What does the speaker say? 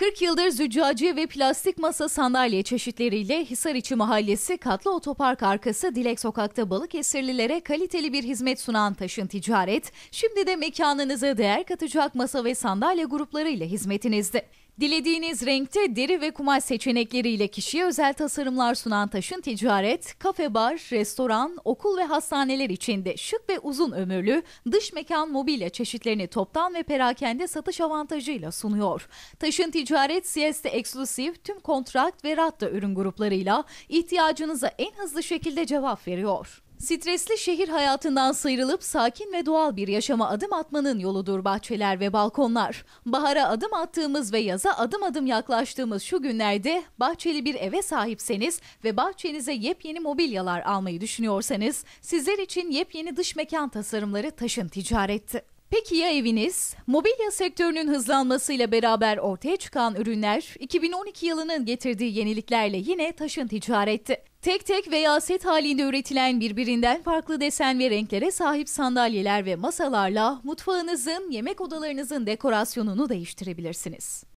40 yıldır züccaci ve plastik masa sandalye çeşitleriyle Hisariçi Mahallesi Katlı Otopark arkası Dilek Sokak'ta Balıkesirlilere kaliteli bir hizmet sunan Taşın Ticaret, şimdi de mekanınıza değer katacak masa ve sandalye gruplarıyla hizmetinizde. Dilediğiniz renkte deri ve kumaş seçenekleriyle kişiye özel tasarımlar sunan Taşın Ticaret, kafe bar, restoran, okul ve hastaneler içinde şık ve uzun ömürlü dış mekan mobilya çeşitlerini toptan ve perakende satış avantajıyla sunuyor. Taşın Ticaret Ticaret Sieste Exclusive tüm kontrakt ve ratta ürün gruplarıyla ihtiyacınıza en hızlı şekilde cevap veriyor. Stresli şehir hayatından sıyrılıp sakin ve doğal bir yaşama adım atmanın yoludur bahçeler ve balkonlar. Bahara adım attığımız ve yaza adım adım yaklaştığımız şu günlerde bahçeli bir eve sahipseniz ve bahçenize yepyeni mobilyalar almayı düşünüyorsanız sizler için yepyeni dış mekan tasarımları taşın ticaretti. Peki ya eviniz? Mobilya sektörünün hızlanmasıyla beraber ortaya çıkan ürünler 2012 yılının getirdiği yeniliklerle yine taşın ticareti. Tek tek veya set halinde üretilen birbirinden farklı desen ve renklere sahip sandalyeler ve masalarla mutfağınızın, yemek odalarınızın dekorasyonunu değiştirebilirsiniz.